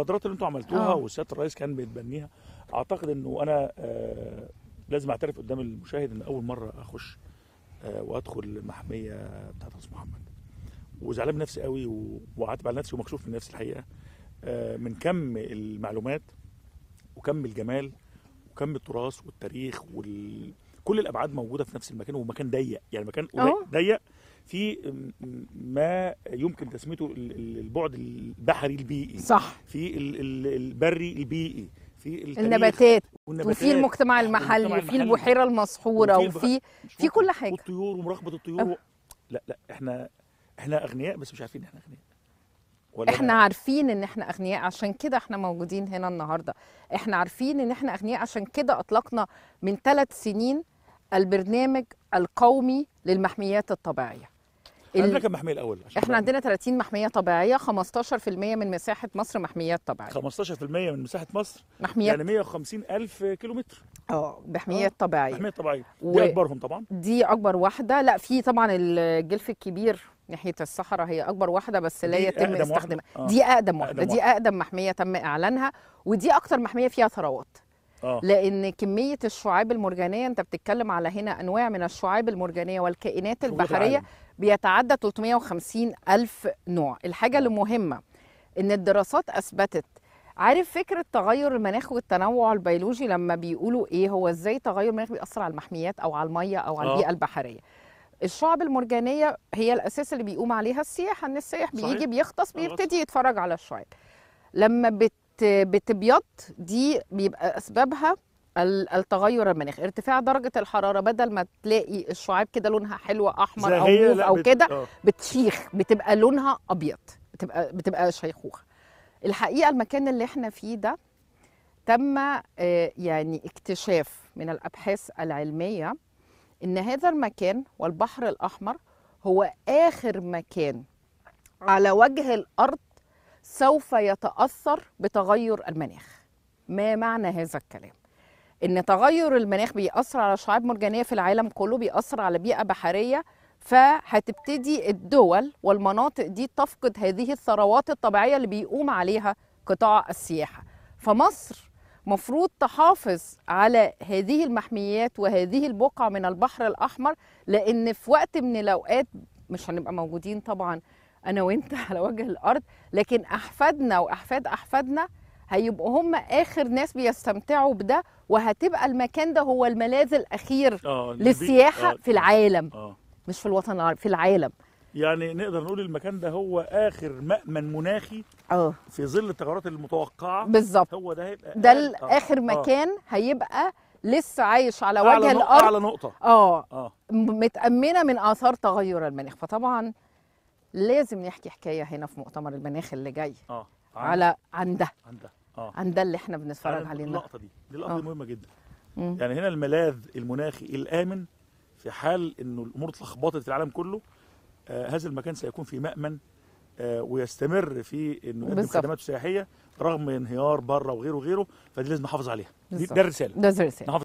المبادرات اللي انتم عملتوها آه. وسياده الرئيس كان بيتبنيها اعتقد انه انا آه لازم اعترف قدام المشاهد ان اول مره اخش آه وادخل المحميه بتاعت راس محمد وزعلان نفسي قوي وعاتب على نفسي ومكشوف من نفسي الحقيقه آه من كم المعلومات وكم الجمال وكم التراث والتاريخ وال... كل الابعاد موجوده في نفس المكان ومكان ضيق يعني مكان آه. ضيق في ما يمكن تسميته البعد البحري البيئي صح في البري البيئي في النباتات وفي المجتمع المحلي وفي البحيره المسحوره وفي في كل حاجه والطيور ومراقبه الطيور أه. لا لا احنا احنا اغنياء بس مش عارفين ان احنا اغنياء ولا احنا أنا... عارفين ان احنا اغنياء عشان كده احنا موجودين هنا النهارده احنا عارفين ان احنا اغنياء عشان كده اطلقنا من ثلاث سنين البرنامج القومي للمحميات الطبيعيه عندنا كم محميه الاول احنا عندنا 30 محميه طبيعيه 15% من مساحه مصر محميات طبيعيه 15% من مساحه مصر محميات يعني 150 الف متر اه محميات آه، طبيعيه محميات طبيعيه و... دي اكبرهم طبعا دي اكبر واحده لا في طبعا الجلف الكبير ناحيه الصحراء هي اكبر واحده بس لا يتم استخدامها آه. دي اقدم واحده دي اقدم محميه تم اعلانها ودي اكتر محميه فيها ثروات أوه. لان كميه الشعاب المرجانيه انت بتتكلم على هنا انواع من الشعاب المرجانيه والكائنات البحريه بيتعدى 350 الف نوع الحاجه المهمه آه. ان الدراسات اثبتت عارف فكرة تغير المناخ والتنوع البيولوجي لما بيقولوا ايه هو ازاي تغير المناخ بيأثر على المحميات او على المية او على آه. البيئة البحرية الشعب المرجانية هي الأساس اللي بيقوم عليها السياحة ان السائح بيجي بيغطس بيبتدي يتفرج على الشعاب لما بت بتبيض دي بيبقى اسبابها التغير المناخي ارتفاع درجه الحراره بدل ما تلاقي الشعاب كده لونها حلو احمر او موف او كده آه. بتشيخ بتبقى لونها ابيض بتبقى بتبقى شيخوخه الحقيقه المكان اللي احنا فيه ده تم آه، يعني اكتشاف من الابحاث العلميه ان هذا المكان والبحر الاحمر هو اخر مكان على وجه الارض سوف يتأثر بتغير المناخ ما معنى هذا الكلام؟ ان تغير المناخ بيأثر على شعاب مرجانية في العالم كله بيأثر على بيئة بحرية فهتبتدي الدول والمناطق دي تفقد هذه الثروات الطبيعية اللي بيقوم عليها قطاع السياحة فمصر مفروض تحافظ على هذه المحميات وهذه البقعة من البحر الأحمر لأن في وقت من الأوقات مش هنبقى موجودين طبعا انا وانت على وجه الارض لكن احفادنا واحفاد احفادنا هيبقوا هم اخر ناس بيستمتعوا بده وهتبقى المكان ده هو الملاذ الاخير آه, آه، للسياحه آه في العالم آه مش في الوطن العربي في العالم يعني نقدر نقول المكان ده هو اخر مأمن مناخي اه في ظل التغيرات المتوقعه بالظبط هو ده هيبقى ده آه اخر آه. مكان آه هيبقى لسه عايش على وجه الارض اعلى نقطه اه, آه متامنه من اثار تغير المناخ فطبعا لازم نحكي حكايه هنا في مؤتمر المناخ اللي جاي اه على عن ده عن ده اه عن ده اللي احنا بنتفرج عليه اللقطه دي دي اللقطه آه. مهمه جدا مم. يعني هنا الملاذ المناخي الامن في حال انه الامور اتلخبطت في العالم كله آه هذا المكان سيكون في مامن آه ويستمر في انه يقدم خدماته السياحيه رغم انهيار بره وغيره وغيره فدي لازم نحافظ عليها بالزبط. دي ده الرساله ده الرساله